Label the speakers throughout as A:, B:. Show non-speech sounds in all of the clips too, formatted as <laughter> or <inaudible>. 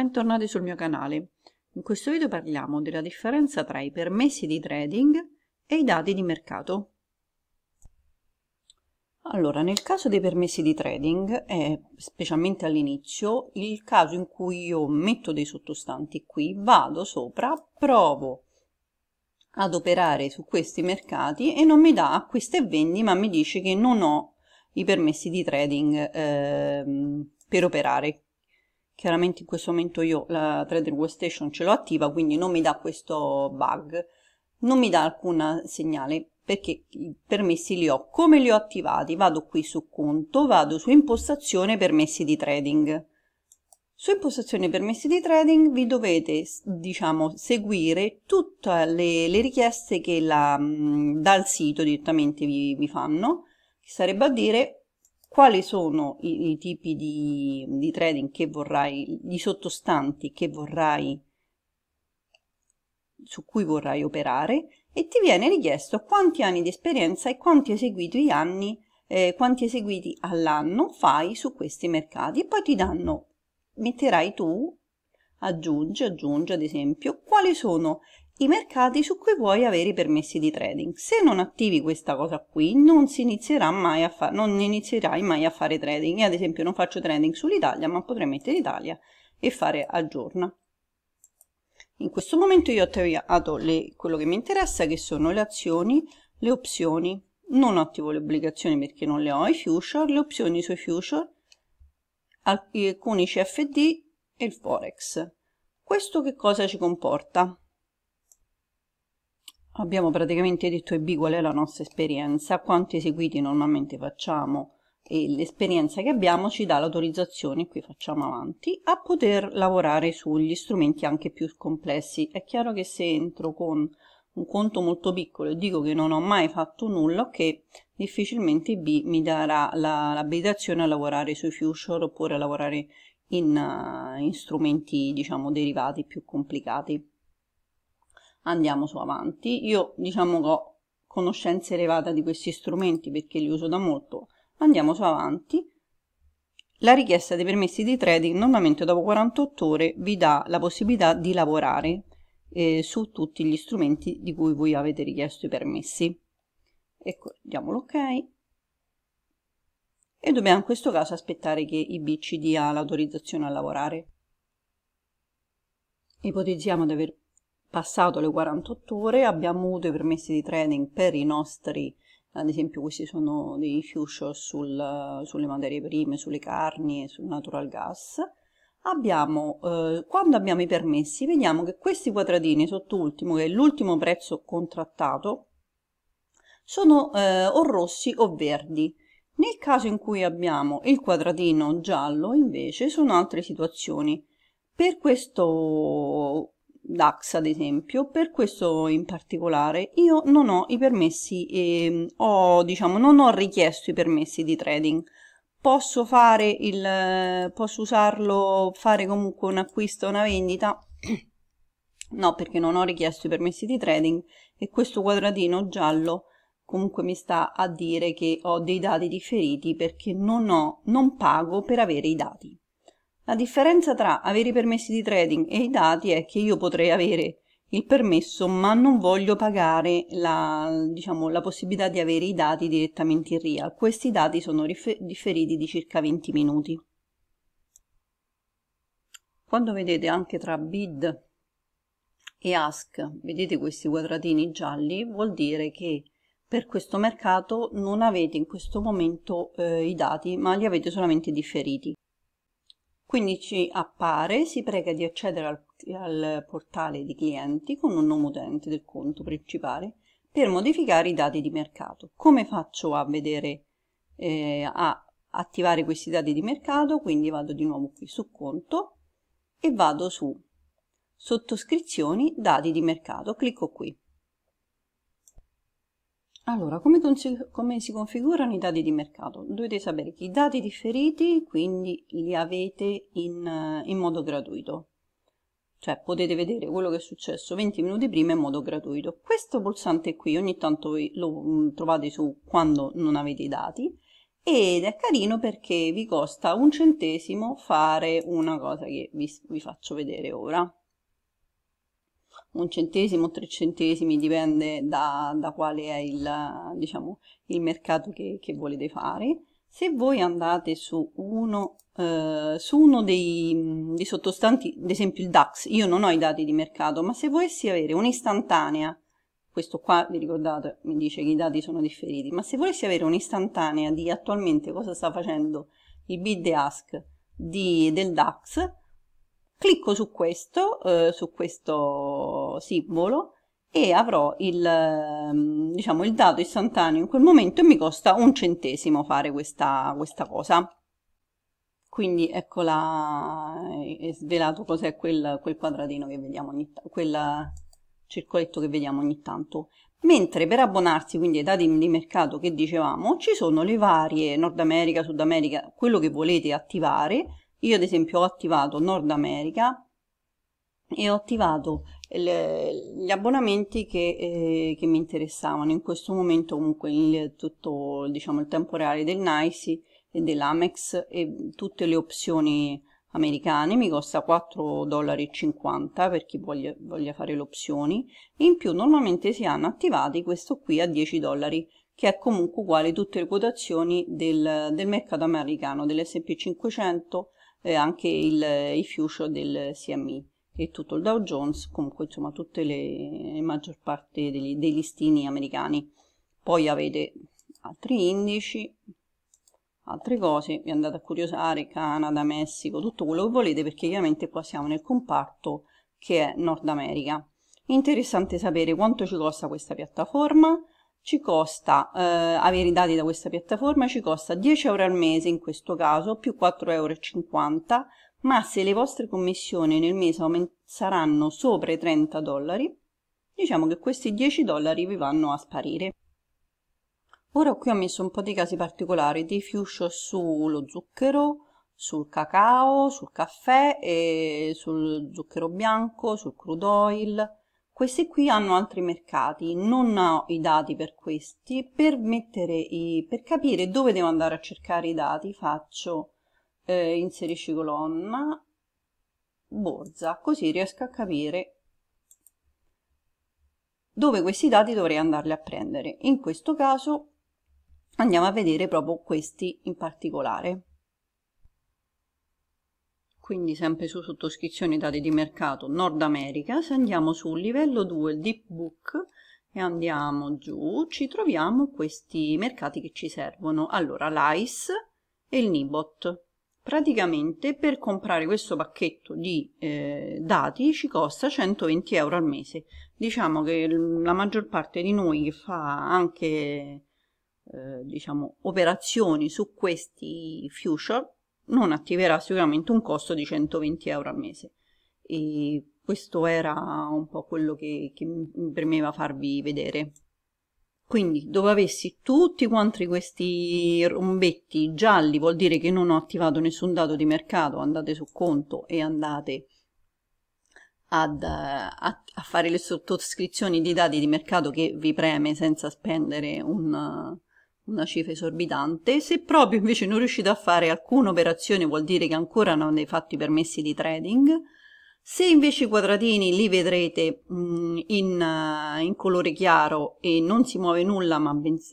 A: bentornati sul mio canale. In questo video parliamo della differenza tra i permessi di trading e i dati di mercato. Allora, nel caso dei permessi di trading, eh, specialmente all'inizio, il caso in cui io metto dei sottostanti qui, vado sopra, provo ad operare su questi mercati e non mi dà acquisti e vendi, ma mi dice che non ho i permessi di trading eh, per operare chiaramente in questo momento io la Threaded Workstation ce l'ho attiva quindi non mi dà questo bug non mi dà alcun segnale perché i permessi li ho come li ho attivati vado qui su conto vado su impostazione permessi di trading su impostazione permessi di trading vi dovete diciamo seguire tutte le, le richieste che la, dal sito direttamente vi, vi fanno sarebbe a dire quali sono i, i tipi di, di, trading che vorrai, di sottostanti che vorrai, su cui vorrai operare e ti viene richiesto quanti anni di esperienza e quanti eseguiti anni, eh, quanti eseguiti all'anno fai su questi mercati e poi ti danno, metterai tu, aggiungi, aggiungi ad esempio, quali sono i mercati su cui vuoi avere i permessi di trading. Se non attivi questa cosa qui, non, si inizierà fa- non inizierai mai a fare trading. Io ad esempio non faccio trading sull'Italia, ma potrei mettere Italia e fare aggiorna. In questo momento io ho attivato le, quello che mi interessa, che sono le azioni, le opzioni. Non attivo le obbligazioni perché non le ho, i future, le opzioni sui future, alcuni CFD e il Forex. Questo che cosa ci comporta? abbiamo praticamente detto a B qual è la nostra esperienza, quanti eseguiti normalmente facciamo e l'esperienza che abbiamo ci dà l'autorizzazione, qui facciamo avanti, a poter lavorare sugli strumenti anche più complessi. È chiaro che se entro con un conto molto piccolo e dico che non ho mai fatto nulla, ok, difficilmente B mi darà l'abilitazione a lavorare sui future oppure a lavorare in, uh, in strumenti diciamo derivati più complicati andiamo su avanti io diciamo che ho conoscenza elevata di questi strumenti perché li uso da molto andiamo su avanti la richiesta dei permessi di trading normalmente dopo 48 ore vi dà la possibilità di lavorare eh, su tutti gli strumenti di cui voi avete richiesto i permessi ecco diamo l'ok ok. e dobbiamo in questo caso aspettare che IB ci dia l'autorizzazione a lavorare ipotizziamo di aver passato le 48 ore abbiamo avuto i permessi di training per i nostri, ad esempio questi sono dei future sul, sulle materie prime, sulle carni e sul natural gas. Abbiamo, eh, quando abbiamo i permessi vediamo che questi quadratini sott'ultimo, che è l'ultimo prezzo contrattato, sono eh, o rossi o verdi. Nel caso in cui abbiamo il quadratino giallo invece sono altre situazioni. Per questo DAX ad esempio, per questo in particolare io non ho i permessi, eh, ho, diciamo, non ho richiesto i permessi di trading, posso fare il, posso usarlo, fare comunque un acquisto, una vendita, <clears throat> no perché non ho richiesto i permessi di trading e questo quadratino giallo comunque mi sta a dire che ho dei dati differiti perché non, ho, non pago per avere i dati. La differenza tra avere i permessi di trading e i dati è che io potrei avere il permesso ma non voglio pagare la, diciamo, la possibilità di avere i dati direttamente in RIA. Questi dati sono differiti di circa 20 minuti. Quando vedete anche tra bid e ask, vedete questi quadratini gialli, vuol dire che per questo mercato non avete in questo momento eh, i dati ma li avete solamente differiti. Quindi ci appare, si prega di accedere al, al portale di clienti con un nome utente del conto principale per modificare i dati di mercato. Come faccio a vedere, eh, a attivare questi dati di mercato? Quindi vado di nuovo qui su conto e vado su sottoscrizioni dati di mercato, clicco qui. Allora, come, come, si configurano i dati di mercato? Dovete sapere che i dati differiti, quindi li avete in, eh, in modo gratuito. Cioè potete vedere quello che è successo 20 minuti prima in modo gratuito. Questo pulsante qui ogni tanto lo mm, trovate su quando non avete i dati ed è carino perché vi costa un centesimo fare una cosa che vi, vi faccio vedere ora un centesimo, tre centesimi, dipende da, da quale è il, diciamo, il mercato che, che, volete fare. Se voi andate su uno, eh, su uno dei, dei, sottostanti, ad esempio il DAX, io non ho i dati di mercato, ma se volessi avere un'istantanea, questo qua vi ricordate mi dice che i dati sono differiti, ma se volessi avere un'istantanea di attualmente cosa sta facendo il bid ask di, del DAX, Clicco su questo, eh, su questo simbolo e avrò il, ehm, diciamo, il dato istantaneo in quel momento e mi costa un centesimo fare questa, questa cosa. Quindi eccola, eh, è svelato cos'è quel, quel quadratino che vediamo ogni tanto, quel circoletto che vediamo ogni tanto. Mentre per abbonarsi quindi ai dati di mercato che dicevamo ci sono le varie Nord America, Sud America, quello che volete attivare io ad esempio ho attivato Nord America e ho attivato le, gli abbonamenti che, eh, che, mi interessavano. In questo momento comunque il, tutto diciamo, il tempo reale del NICE e dell'Amex e tutte le opzioni americane mi costa 4,50 dollari per chi voglia, voglia fare le opzioni in più normalmente si hanno attivati questo qui a 10 dollari che è comunque uguale a tutte le quotazioni del, del mercato americano dell'S&P 500 eh, anche il, i future del CME e tutto il Dow Jones, comunque insomma tutte le, le maggior parte degli, dei listini americani. Poi avete altri indici, altre cose, vi andate a curiosare Canada, Messico, tutto quello che volete perché chiaramente qua siamo nel comparto che è Nord America. Interessante sapere quanto ci costa questa piattaforma, ci costa eh, avere i dati da questa piattaforma, ci costa 10 euro al mese in questo caso, più 4,50 euro, ma se le vostre commissioni nel mese saranno sopra i 30 dollari, diciamo che questi 10 dollari vi vanno a sparire. Ora qui ho messo un po' di casi particolari, di fuchsia sullo zucchero, sul cacao, sul caffè, e eh, sul zucchero bianco, sul crude oil, questi qui hanno altri mercati, non ho i dati per questi, per, i, per capire dove devo andare a cercare i dati faccio eh, inserisci colonna, borza, così riesco a capire dove questi dati dovrei andarli a prendere. In questo caso andiamo a vedere proprio questi in particolare quindi sempre su sottoscrizioni dati di mercato Nord America, se andiamo su livello 2 il Deep Book e andiamo giù, ci troviamo questi mercati che ci servono. Allora, l'ICE e il Nibot. Praticamente per comprare questo pacchetto di eh, dati ci costa 120 euro al mese. Diciamo che la maggior parte di noi che fa anche eh, diciamo, operazioni su questi future non attiverà sicuramente un costo di 120 euro al mese. E questo era un po' quello che, che mi premeva farvi vedere. Quindi dove avessi tutti quanti questi rombetti gialli vuol dire che non ho attivato nessun dato di mercato, andate su conto e andate ad, a, a, fare le sottoscrizioni di dati di mercato che vi preme senza spendere un, una cifra esorbitante. Se proprio invece non riuscite a fare alcuna operazione vuol dire che ancora non avete fatto i permessi di trading. Se invece i quadratini li vedrete mm, in, eh, in, colore chiaro e non si muove nulla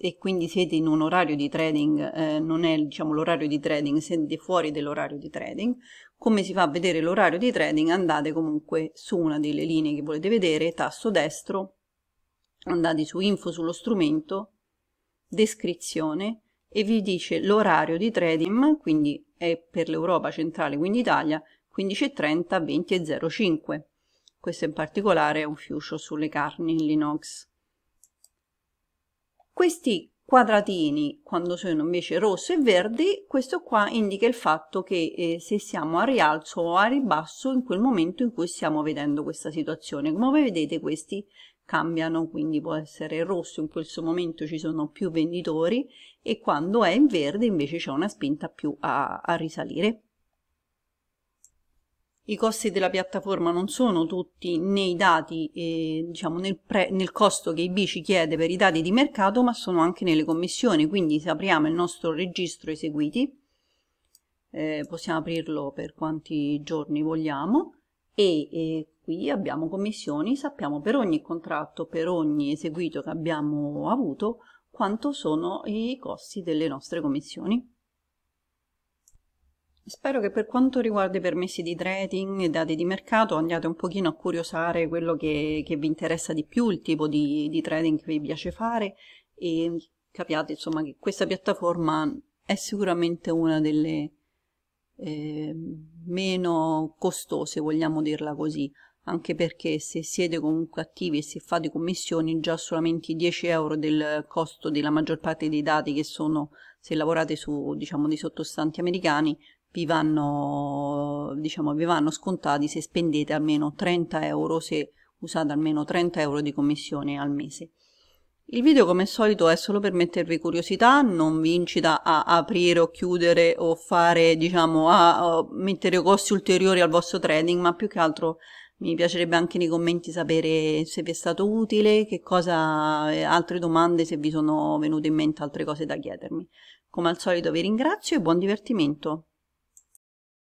A: e quindi siete in un orario di trading, eh, non è diciamo, l'orario di trading, siete fuori dell'orario di trading, come si fa a vedere l'orario di trading andate comunque su una delle linee che volete vedere, tasto destro, andate su info sullo strumento descrizione e vi dice l'orario di trading, quindi è per l'Europa centrale, quindi Italia, 15.30, 20.05. Questo in particolare è un fiuscio sulle carni in Linux. Questi quadratini, quando sono invece rosso e verdi, questo qua indica il fatto che eh, se siamo a rialzo o a ribasso in quel momento in cui stiamo vedendo questa situazione. Come vedete questi cambiano, quindi può essere rosso in questo momento ci sono più venditori e quando è in verde invece c'è una spinta più a, a risalire. I costi della piattaforma non sono tutti nei dati, eh, diciamo nel, pre, nel, costo che IB ci chiede per i dati di mercato, ma sono anche nelle commissioni, quindi se apriamo il nostro registro eseguiti, eh, possiamo aprirlo per quanti giorni vogliamo, e eh, Qui abbiamo commissioni, sappiamo per ogni contratto, per ogni eseguito che abbiamo avuto, quanto sono i costi delle nostre commissioni. Spero che per quanto riguarda i permessi di trading e dati di mercato andiate un pochino a curiosare quello che, che vi interessa di più, il tipo di, di trading che vi piace fare e capiate insomma che questa piattaforma è sicuramente una delle eh, meno costose, vogliamo dirla così anche perché se siete comunque attivi e se fate commissioni già solamente i 10 euro del costo della maggior parte dei dati che sono se lavorate su diciamo dei sottostanti americani vi vanno diciamo vi vanno scontati se spendete almeno 30 euro se usate almeno 30 euro di commissione al mese il video come al solito è solo per mettervi curiosità, non vi incita a aprire o chiudere o fare, diciamo, a, a mettere costi ulteriori al vostro trading, ma più che altro mi piacerebbe anche nei commenti sapere se vi è stato utile, che cosa, eh, altre domande se vi sono venute in mente altre cose da chiedermi. Come al solito vi ringrazio e buon divertimento.